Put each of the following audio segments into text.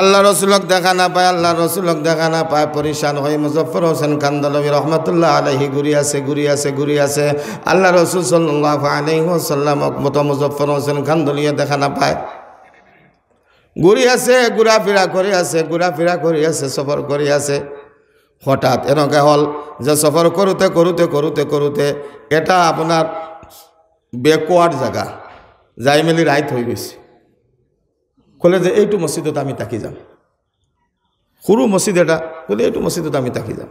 আল্লাহ রসুলক দেখা নাপায় আল্লাহ রসুলক দেখা নাপায় পরিশান হয় মুজফর হোসেন কান্দলী রহমতুল্লাহ আলহী ঘুরি আছে ঘুরি আছে ঘুরি আছে আল্লাহ রসুল সাল্লাহ আলহিমসাল্লামক মতো মুজফর হোসেন কান্দলিয়ে দেখা নাপায় ঘুরি আছে ঘুরাফেরা করে আছে ঘুরাফেরা করে আছে সফর করে আছে হঠাৎ এনেকৈ হ'ল যে সফর কৰোঁতে কৰোঁতে কৰোঁতে কৰোঁতে এটা আপোনাৰ বেকৱাৰ্ড জেগা যাই মেলি ৰাইট হৈ গৈছে কলে যে এইটু মসজিদত আমি থাকি যাম সৰু মছজিদ এটা বোলে এইটো মছজিদত আমি থাকি যাম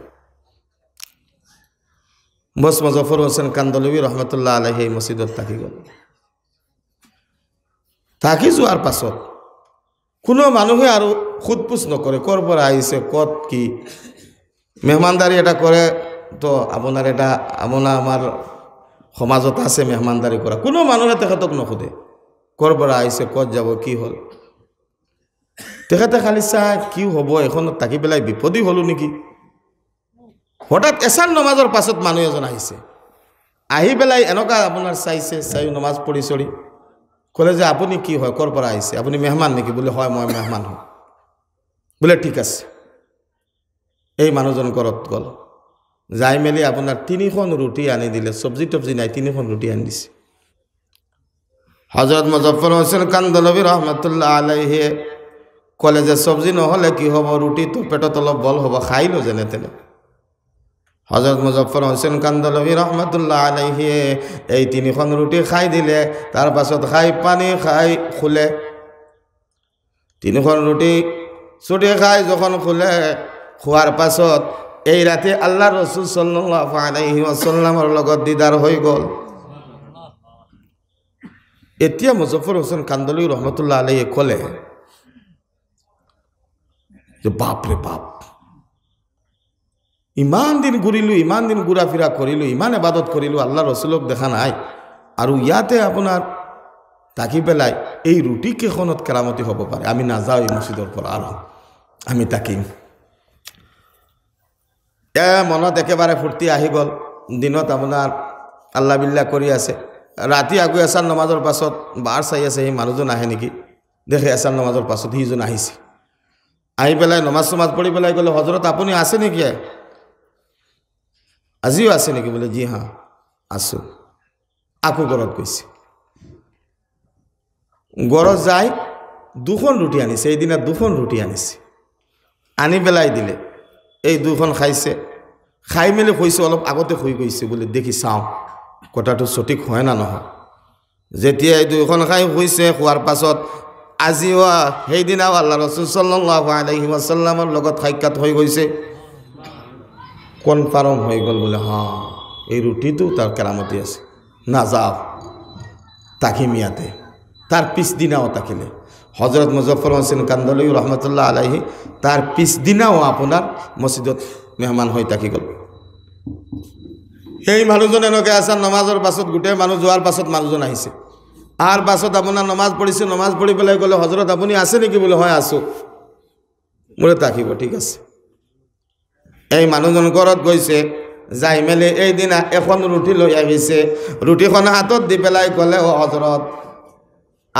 বছ মজফর হোসেন কান্দলবী রহমতুল্লাহ আলহী এই মছজিদত থাকি গ'ল থাকি যোৱাৰ পাছত কোনো মানুহে আৰু সোধ পোছ নকৰে ক'ৰ পৰা আহিছে ক'ত কি মেহমানদাৰী এটা কৰে তো আপোনাৰ এটা আপোনাৰ আমাৰ সমাজত আছে মেহমানদাৰী কৰা কোনো মানুহে তেখেতক নুসুধে ক'ৰ পৰা আহিছে ক'ত যাব কি হ'ল তেখেতে খালি চাহ কি হ'ব এখনত থাকি পেলাই বিপদেই হ'লোঁ নেকি হঠাৎ এচান নমাজৰ পাছত মানুহ এজন আহিছে আহি পেলাই এনেকুৱা আপোনাৰ চাইছে চাইও নমাজ পঢ়ি চৰি ক'লে যে আপুনি কি হয় ক'ৰ পৰা আহিছে আপুনি মেহমান নেকি বোলে হয় মই মেহমান হওঁ বোলে ঠিক আছে এই মানুহজন ঘৰত গ'ল যাই মেলি আপোনাৰ তিনিখন ৰুটি আনি দিলে চব্জি তব্জি নাই তিনিখন ৰুটি আনি দিছে হজৰত মজফৰ হোচেন কান্দলবী ৰহমতুল্লাহ আলহীয়ে কলে যে সবজি নহ'লে কি হ'ব ৰুটিটো পেটত অলপ বল হ'ব খাই লওঁ যেনে তেনে হজরত মুজফর হোসেন কান্দলভি রহমতুল্লাহ আলহিয়ে এই তিনিখন ৰুটি খাই দিলে তাৰ খাই পানী খাই খুলে তিনিখন ৰুটি ছুটি খাই যখন খুলে খোৱাৰ পাছত এই ৰাতি আল্লাহ রসুল সাল্লাহ আলহি আসাল্লামৰ লগত দিদাৰ হৈ গ'ল এতিয়া মুজফর হোসেন কান্দলি ৰহমতুল্লাহ আলহীয়ে ক'লে যে বাপ রে বাপ ইমান দিন ঘুরিলো ইমান দিন ঘুরাফিরা করিলো ইমান এবাদত করিলো আল্লাহ রসুলক দেখা নাই আর ইয়াতে আপনার তাকি পেলাই এই রুটি কেখনত কেরামতি হব পারে আমি না যাও এই মসজিদের পর আর আমি তাকিম এ মনত একেবারে ফুর্তি আহি গ'ল দিনত আপোনাৰ আল্লাহ বিল্লা কৰি আছে ৰাতি আগুৱাই আছাৰ নমাজৰ পাছত বাৰ চাই আছে সেই মানুহজন আহে নেকি দেখে আছাৰ নমাজৰ পাছত সিজন আহিছে আহি পেলাই নমাজ চমাজ পঢ়ি পেলাই ক'লে হজৰত আপুনি আছে নেকি আজিও আছে নেকি বোলে জি হা আছোঁ আকৌ ঘৰত গৈছে ঘৰত যাই দুখন ৰুটি আনিছে এইদিনা দুখন ৰুটি আনিছে আনি পেলাই দিলে এই দুখন খাইছে খাই মেলি শুইছে অলপ আগতে শুই গৈছে বুলি দেখি চাওঁ কথাটো সঠিক হয় না নহয় যেতিয়া এই দুইখন খাই শুইছে শোৱাৰ পাছত আজিও সেইদিনাও আল্লাহ রসুল সাল্লাহ আলহি আসাল্লামৰ লগত সাক্ষাৎ হৈ গৈছে কনফাৰ্ম হৈ গ'ল বোলে হা এই ৰুটিটো তাৰ কেৰামতি আছে নাযাওঁ তাকিম ইয়াতে তাৰ পিছদিনাও তাকিলে হজরত মুজফর হোসেন কান্দলৈ রহমতুল্লাহ আলহী তার পিছদিনাও আপনার মসজিদত মেহমান হয়ে থাকি গেল সেই মানুহজন এনেকৈ আছে নমাজৰ পাছত গোটেই মানুহ যোৱাৰ পাছত মানুহজন আহিছে আৰ পাছত আপোনাৰ নমাজ পড়িছে নমাজ পঢ়ি পেলাই ক'লে হজৰত আপুনি আছে নেকি বোলে হয় আছোঁ বলে থাকিব ঠিক আছে এই মানুহজন ঘৰত গৈছে যাই মেলি এইদিনা এখন ৰুটি লৈ আহিছে ৰুটিখন হাতত দি পেলাই ক'লে অ হজৰত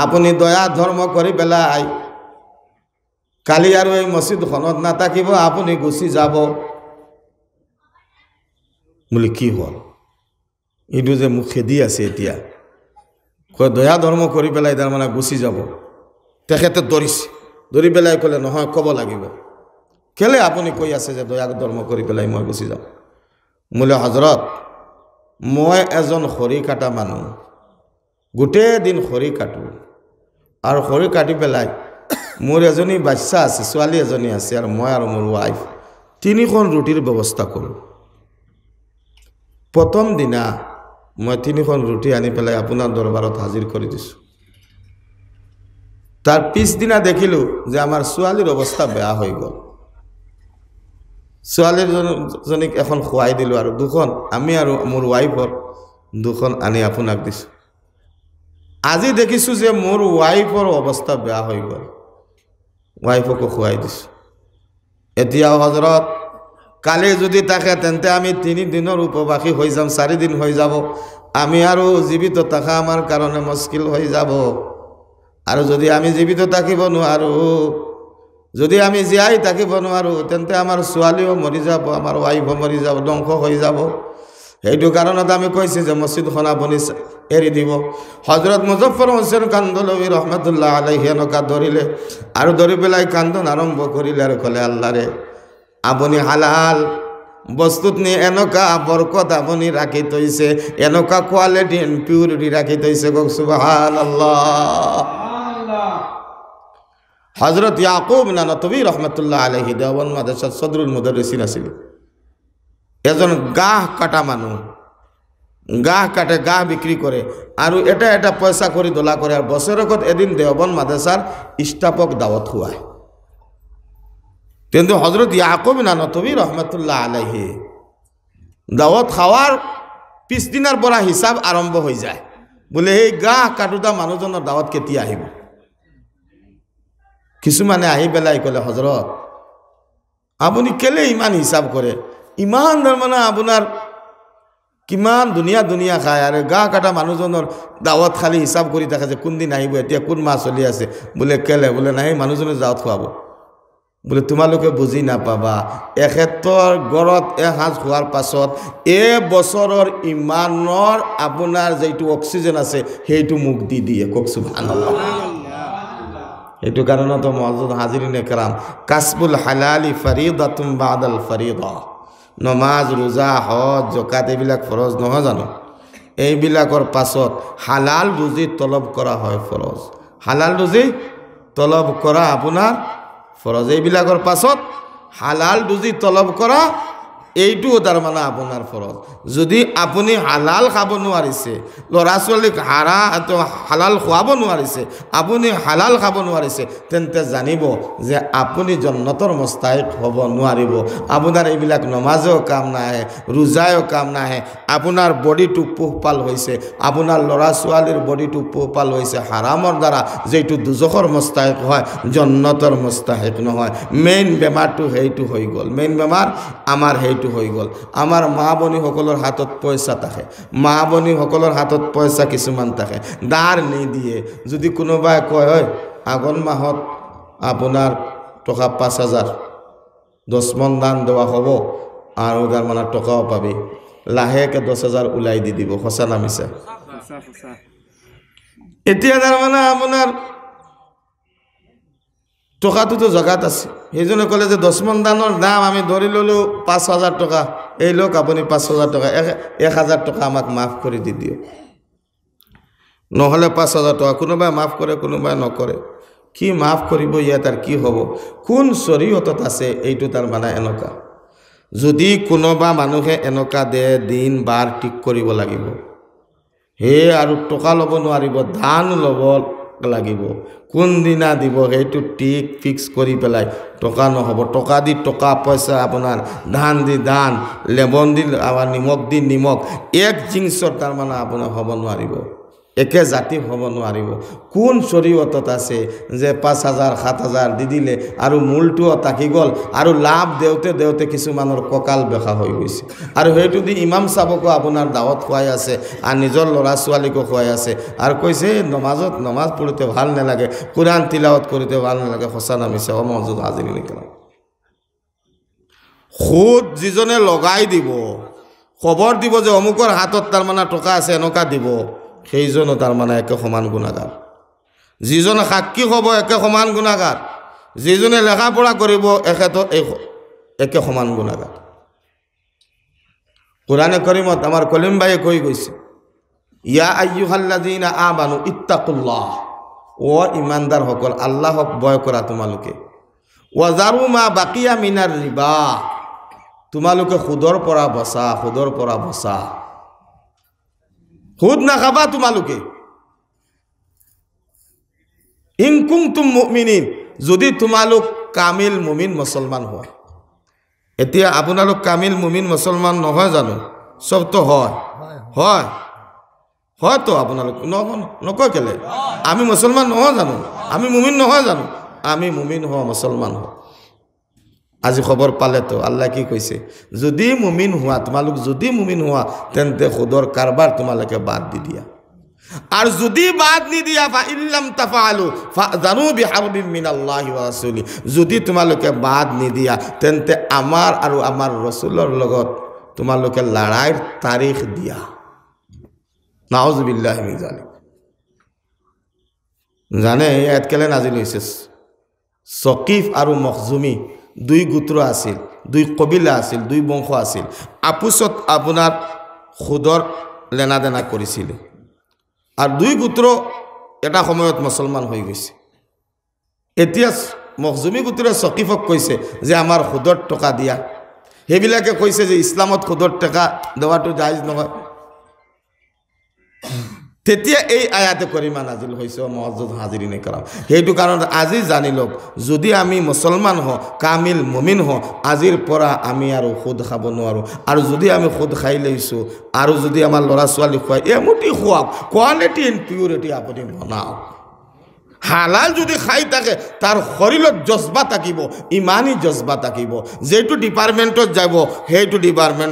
আপুনি দয়া ধৰ্ম কৰি পেলাই কালি আৰু এই মসজিদখনত নাথাকিব আপুনি গুচি যাব বুলি কি হল এইটো যে মোক খেদি আছে এতিয়া সেই দয়া ধৰ্ম কৰি পেলাই তাৰমানে গুচি যাব তেখেতে দৌৰিছে দৌৰি পেলাই ক'লে নহয় ক'ব লাগিব কেলৈ আপুনি কৈ আছে যে দয়া ধৰ্ম কৰি পেলাই মই গুচি যাওঁ বোলে হজৰত মই এজন খৰি কাটা মানুহ গোটেই দিন খৰি কাটো আৰু খৰি কাটি পেলাই মোৰ এজনী বাচ্ছা আছে ছোৱালী এজনী আছে আৰু মই আৰু মোৰ ৱাইফ তিনিখন ৰুটিৰ ব্যৱস্থা কৰোঁ প্ৰথম দিনা মই তিনিখন ৰুটি আনি পেলাই আপোনাৰ দৰবাৰত হাজিৰ কৰি দিছোঁ তাৰ পিছদিনা দেখিলোঁ যে আমাৰ ছোৱালীৰ অৱস্থা বেয়া হৈ গ'ল ছোৱালীজনীক এখন খুৱাই দিলোঁ আৰু দুখন আমি আৰু মোৰ ৱাইফৰ দুখন আনি আপোনাক দিছোঁ আজি দেখিছোঁ যে মোৰ ৱাইফৰ অৱস্থা বেয়া হৈ গ'ল ৱাইফকো খুৱাই দিছোঁ এতিয়াও হজৰত কালি যদি থাকে তেন্তে আমি তিনি দিনের উপবাসী হয়ে যাম চারিদিন হয়ে যাব আমি আৰু জীবিত থাকা আমার কারণে মুশকিল হয়ে যাব আৰু যদি আমি জীবিত থাকিব নোৱাৰোঁ যদি আমি জীয়াই থাকিব নোৱাৰোঁ তেন্তে আমাৰ ছোৱালীও মৰি যাব আমাৰ ৱাইফো মৰি যাব ধ্বংস হৈ যাব সেইটো কাৰণত আমি কৈছোঁ যে মছজিদখন আপুনি এৰি দিব হজৰত মুজফৰ হুছেইন কান্দলবী ৰহমতুল্লাহ আলহীয়ে নকা ধৰিলে আৰু ধৰি পেলাই কান্দন আৰম্ভ কৰিলে আৰু ক'লে আল্লাহৰে আপনি হালাল বস্তুত নি এনেকা বরকত আপনি রাখি থৈছে এনেকা কোয়ালিটি এন্ড পিউরিটি রাখি থৈছে কক সুবাহান হজরত ইয়াকুব না তবি রহমতুল্লাহ আলহি দেওয়ান মাদ্রাসা সদরুল মদরসিন আসিল এজন গাহ কাটা মানুষ গাহ কাটে গাহ বিক্রি করে আর এটা এটা পয়সা করে দোলা করে আর বছরেকত এদিন দেওবন মাদেশার স্টাফক দাওয়াত হওয়ায় কিন্তু হজরত ইয়াকুব নানতবি রহমতুল্লাহ আলহি দাওয়াত খাওয়ার পিছদিনার পৰা হিসাব আৰম্ভ হৈ যায় বোলে সেই গা কাটোতা মানুহজনৰ দাৱত কেতিয়া আহিব কিছুমানে আহি পেলাই ক'লে হজৰত আপুনি কেলে ইমান হিচাপ কৰে ইমান তাৰমানে আপোনাৰ কিমান ধুনীয়া ধুনীয়া খায় আৰু গা কাটা মানুহজনৰ দাৱত খালি হিচাপ কৰি থাকে যে কোনদিন আহিব এতিয়া কোন মাছ চলি আছে বোলে কেলে বোলে নাই মানুহজনে দাৱত খুৱাব বোলে তোমালোকে বুজি নাপাবা এখেতৰ ঘৰত এসাঁজ হোৱাৰ পাছত এই বছৰৰ ইমানৰ আপোনাৰ যিটো অক্সিজেন আছে সেইটো মোক দি দিয়ে কওকচোন ভাঙলা সেইটো কাৰণতো মজুত হাজিৰ নেকৰাম কাচবুল হালালি ফৰিদা তুম বাদল ফৰিদ নমাজ ৰোজা হজ জকাত এইবিলাক ফৰজ নহয় জানো এইবিলাকৰ পাছত হালাল ৰুজি তলব কৰা হয় ফৰজ হালাল ৰুজি তলব কৰা আপোনাৰ ফরজ এইবিলাকৰ পাছত হালাল দুজি তলব কৰা এইটোও তাৰ মানে আপোনাৰ ফৰত যদি আপুনি হালাল খাব নোৱাৰিছে ল'ৰা ছোৱালীক হাৰা হালাল খুৱাব নোৱাৰিছে আপুনি হালাল খাব নোৱাৰিছে তেন্তে জানিব যে আপুনি জন্নতৰ মস্তাহিক হ'ব নোৱাৰিব আপোনাৰ এইবিলাক নমাজেও কাম নাহে ৰোজায়ো কাম নাহে আপোনাৰ বডিটো পোহপাল হৈছে আপোনাৰ ল'ৰা ছোৱালীৰ বডিটো পোহপাল হৈছে হাৰামৰ দ্বাৰা যিটো দুজখৰ মস্তাহিক হয় জন্নতৰ মস্তাহিক নহয় মেইন বেমাৰটো সেইটো হৈ গ'ল মেইন বেমাৰ আমাৰ সেইটো তৈরি হৈ গ'ল আমাৰ মা ভনীসকলৰ হাতত পইচা থাকে মা ভনীসকলৰ হাতত পইচা কিছুমান থাকে দাৰ নিদিয়ে যদি কোনোবাই কয় হয় আগৰ মাহত আপোনাৰ টকা পাঁচ হাজাৰ দহ মন দান দেৱা হ'ব আৰু তাৰমানে টকাও পাবি লাহেকৈ দহ হাজাৰ ওলাই দি দিব সঁচা নামিছে এতিয়া তাৰমানে আপোনাৰ টকাটোতো জগাত আছে সেইজনে ক'লে যে দছমন দানৰ দাম আমি ধৰি ল'লোঁ পাঁচ হাজাৰ টকা এই লওক আপুনি পাঁচ হাজাৰ টকা এক এক হাজাৰ টকা আমাক মাফ কৰি দি দিয়ক নহ'লে পাঁচ হাজাৰ টকা কোনোবাই মাফ কৰে কোনোবাই নকৰে কি মাফ কৰিব ইয়াত আৰু কি হ'ব কোন চৰিয়তত আছে এইটো তাৰ মানে এনেকুৱা যদি কোনোবা মানুহে এনেকুৱা দে দিন বাৰ ঠিক কৰিব লাগিব সেয়ে আৰু টকা ল'ব নোৱাৰিব দান ল'ব লাগিব কোনদিনা দিব সেইটো ঠিক ফিক্স কৰি পেলাই টকা নহ'ব টকা দি টকা পইচা আপোনাৰ ধান দি ধান লেবন দি আমাৰ নিমখ দি নিমখ এক জিংচত তাৰমানে আপোনাৰ হ'ব নোৱাৰিব একে জাতি হ'ব নোৱাৰিব কোন চৰিয়তত আছে যে পাঁচ হাজাৰ সাত হাজাৰ দি দিলে আৰু মূলটোও থাকি গ'ল আৰু লাভ দেওঁতে দেওঁতে কিছুমানৰ কঁকাল বেখা হৈ গৈছে আৰু সেইটো দি ইমাম চাবকো আপোনাৰ দাৱত খুৱাই আছে আৰু নিজৰ ল'ৰা ছোৱালীকো খুৱাই আছে আৰু কৈছে নমাজত নমাজ পঢ়োঁতে ভাল নালাগে কোৰাণ তিলাৱত কৰোঁতে ভাল নালাগে সঁচা নামিছে অ মজুত আজি নিকলাম যিজনে লগাই দিব খবৰ দিব যে অমুকৰ হাতত তাৰমানে টকা আছে এনেকুৱা দিব সেইজনো তাৰমানে একে সমান গুণাগাৰ যিজনে সাক্ষী হ'ব একে সমান গুণাগাৰ যিজনে লেখা পঢ়া কৰিব এখেতৰ এই একে সমান গুণাগাৰ কোৰাণে কৰিমত আমাৰ কলিমবাইয়ে কৈ গৈছে ইয়া আয়ু হাল্লা যি না আ মানুহ ইত্তাকুল্লাহ অ ইমানদাৰসকল আল্লাহক বয় কৰা তোমালোকে ৱাজাৰু মা বাকী আমিনাৰ ৰিবা তোমালোকে সুদৰ পৰা বচা সুদৰ পৰা বচা সুদ নাখাবা তোমালোকে ইংকুং তুম মমিনিন যদি তোমালোক কামিল মুমিন মুছলমান হোৱা এতিয়া আপোনালোক কামিল মুমিন মুছলমান নহয় জানো চবতো হয় হয় হয়তো আপোনালোক নকয় কেলে আমি মুছলমান নহয় জানো আমি মুমিন নহয় জানো আমি মুমিন হওঁ মুছলমান হওঁ আজি খবর পালে তো আল্লাহ কি কইছে যদি মুমিন হুয়া তোমালোক যদি মুমিন হুয়া তেন্তে খুদর কারবার তোমালোকে বাদ দি দিয়া আর যদি বাদ নি দিয়া ফা ইল্লাম তাফা আলু জানো বি হারবি মিন আল্লাহ যদি তোমালোকে বাদ নি দিয়া তেন্তে আমার আৰু আমার রসুলর লগত তোমালোকে লড়াইয়ের তারিখ দিয়া নাওজবিল্লাহ মিজালি জানে ইয়াত কেলে নাজিল হয়েছে সকিফ আৰু মখজুমি দুই গোত্ৰ আছিল দুই কবিলা আছিল দুই বংশ আছিল আপোচত আপোনাৰ সুদৰ লেনা দেনা কৰিছিলে আৰু দুই গোত্ৰ এটা সময়ত মুছলমান হৈ গৈছে এতিয়া মখজুমি গোটৰে চকীফক কৈছে যে আমাৰ সুদৰ টকা দিয়া সেইবিলাকে কৈছে যে ইছলামত সুদৰ টেকা দেৱাটো জাইজ নহয় তেতিয়া এই আয়াতে কৰিমা নাজিল হৈছে মহজুদ হাজিৰি কৰা সেইটো কাৰণত আজি জানি লওক যদি আমি মুছলমান হওঁ কামিল মমিন হওঁ আজিৰ পৰা আমি আৰু সুদ খাব নোৱাৰোঁ আৰু যদি আমি সুদ খাই লৈছোঁ আৰু যদি আমাৰ ল'ৰা ছোৱালী খুৱাই এমুটি খুৱাওক কোৱালিটি ইন পিউৰিটি আপুনি বনাওক হালাল যদি খাই থাকে তার শরীরত জজবা থাকিব ইমানই জজবা থাকিব যেটো ডিপার্টমেন্টত যাব সেইটো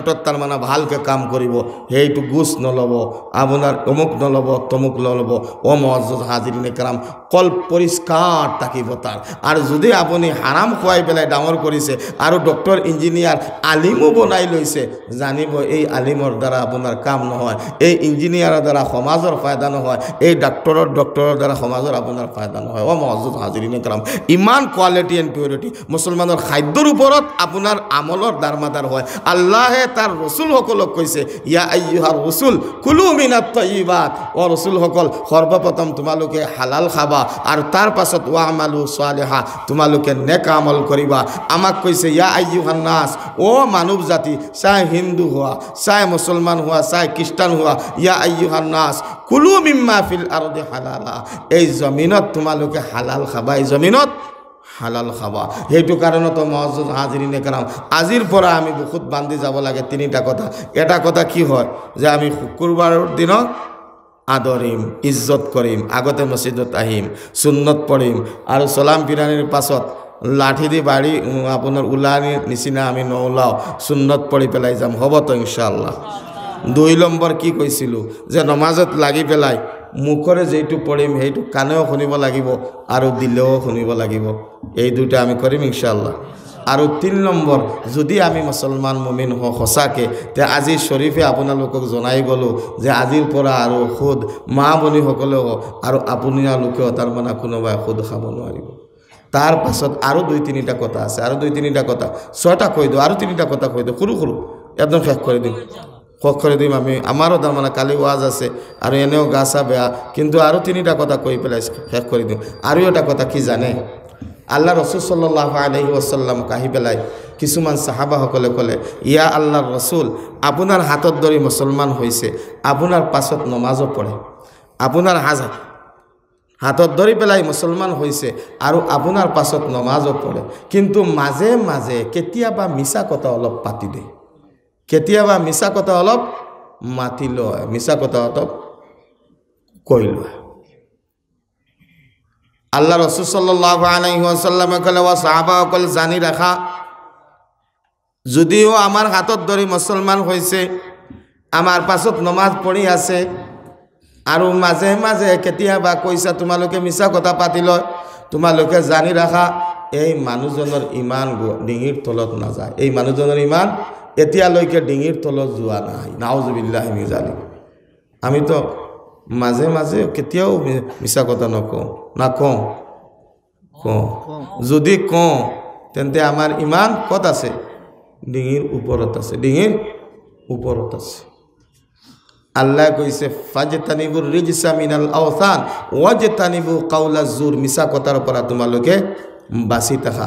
তার তাৰমানে ভালকৈ কাম কৰিব সেইটো গোচ নল'ব আপোনাৰ অমুক নল'ব তমুক নল'ব অ মহাজ হাজির কাম কল পরিষ্কার থাকিব তার আর যদি আপনি হারাম খুৱাই পেলাই ডাঙৰ কৰিছে আৰু ডক্টর ইঞ্জিনিয়াৰ আলিমো বনাই লৈছে জানিব এই আলিমৰ দ্বাৰা আপোনাৰ কাম নহয় এই ইঞ্জিনিয়াৰৰ দ্বাৰা সমাজৰ ফায়দা নহয় এই ডাক্তৰৰ ডক্টৰৰ দ্বাৰা সমাজৰ আপোনাৰ ফায়দা নহয় অ মহজুদ হাজিৰিনে কাম ইমান কোৱালিটি এণ্ড পিউৰিটি মুছলমানৰ খাদ্যৰ ওপৰত আপোনাৰ আমলৰ দাৰমাদাৰ হয় আল্লাহে তাৰ ৰচুলসকলক কৈছে ইয়া আয়ুহাৰ ৰচুল কুলু মিনাত্ত ইবাদ অ ৰচুলসকল সৰ্বপ্ৰথম তোমালোকে হালাল খাবা আর তার পাছত ওয়া আমালু সালেহা তোমালোকে নেকা আমল করিবা আমাক কৈছে ইয়া আইয়ুহান হান্নাস ও মানব জাতি চাই হিন্দু হোৱা চাই মুছলমান হোৱা চাই খ্ৰীষ্টান হোৱা ইয়া আইয়ুহান হান্নাস কুলু মিম্মা ফিল আরদে হালালা এই জমিনত তোমালোকে হালাল খাবা এই জমিনত হালাল খাবা সেইটো কাৰণতো মহজুদ হাজিৰি নেকেৰাম আজিৰ পৰা আমি বহুত বান্ধি যাব লাগে তিনিটা কথা এটা কথা কি হয় যে আমি শুকুৰবাৰৰ দিনত আদৰিম ইজ্জত কৰিম আগতে মছজিদত আহিম চুন্নত পঢ়িম আৰু চলাম পিৰাণীৰ পাছত লাঠি দি বাঢ়ি আপোনাৰ ওলাই নিচিনা আমি নোলাওঁ চুন্নত পৰি পেলাই যাম হ'ব তই ইনশাল্লাহ দুই নম্বৰ কি কৈছিলোঁ যে নমাজত লাগি পেলাই মুখৰে যিটো পঢ়িম সেইটো কাণেও শুনিব লাগিব আৰু দিলেও শুনিব লাগিব এই দুইটা আমি কৰিম ইনশাল্লাহ আৰু তিনি নম্বৰ যদি আমি মুছলমান মুমিন হওঁ সঁচাকৈ তে আজি শ্বৰীফে আপোনালোকক জনাই গ'লোঁ যে আজিৰ পৰা আৰু সুদ মা বনীসকলেও আৰু আপোনালোকেও তাৰমানে কোনোবাই সুদ খাব নোৱাৰিব তাৰ আৰু দুই তিনিটা কথা আছে আৰু দুই তিনিটা কথা ছয়টা কৈ দিওঁ আৰু তিনিটা কথা কৈ দিওঁ সৰু সৰু একদম শেষ কৰি দিম শেষ কৰি দিম আমি আমাৰো তাৰমানে কালি ৱাজ আছে আৰু এনেও গা চা বেয়া কিন্তু আৰু তিনিটা কথা কৈ পেলাই শেষ কৰি দিম আৰু এটা কথা কি জানে আল্লাহ রসুল সাল্লাহ আলহি আসাল্লাম কাহি পেলাই কিছুমান চাহাবাসকলে ক'লে ইয়া আল্লাহ ৰচুল আপোনাৰ হাতত ধৰি মুছলমান হৈছে আপোনাৰ পাছত নমাজো পঢ়ে আপোনাৰ হাজ হাতত ধৰি পেলাই মুছলমান হৈছে আৰু আপোনাৰ পাছত নমাজো পঢ়ে কিন্তু মাজে মাজে কেতিয়াবা মিছা কথা অলপ পাতি দিয়ে কেতিয়াবা মিছা কথা অলপ মাতি লয় মিছা কথা অলপ কৈ লয় আল্লাহ রসুল সাল্লাহ আলাইসাল্লামে কলে ও সাহাবা অকল জানি রাখা যদিও আমার হাতত ধরি মুসলমান হয়েছে আমার পাছত নমাজ পড়ি আছে আৰু মাজে মাজে কেতিয়াবা কৈছা তোমালোকে মিছা কথা পাতি লয় তোমালোকে জানি ৰাখা এই মানুহজনৰ ইমান ডিঙিৰ তলত নাযায় এই মানুহজনৰ ইমান এতিয়ালৈকে ডিঙিৰ তলত যোৱা নাই নাওজবিল্লাহ আমি জানিম আমিতো মাজে মাজে কেতিয়াও মিছা কথা নকওঁ নাকওঁ কওঁ যদি কওঁ তেন্তে আমাৰ ইমান ক'ত আছে ডিঙিৰ ওপৰত আছে ডিঙিৰ ওপৰত আছে আল্লাহ কৈছে ফাজে তানিবুৰ ৰিজিচা মিনাল আওসান ৱাজে টানিবোৰ কাউলা জোৰ মিছা কথাৰ পৰা তোমালোকে বাচি থাকা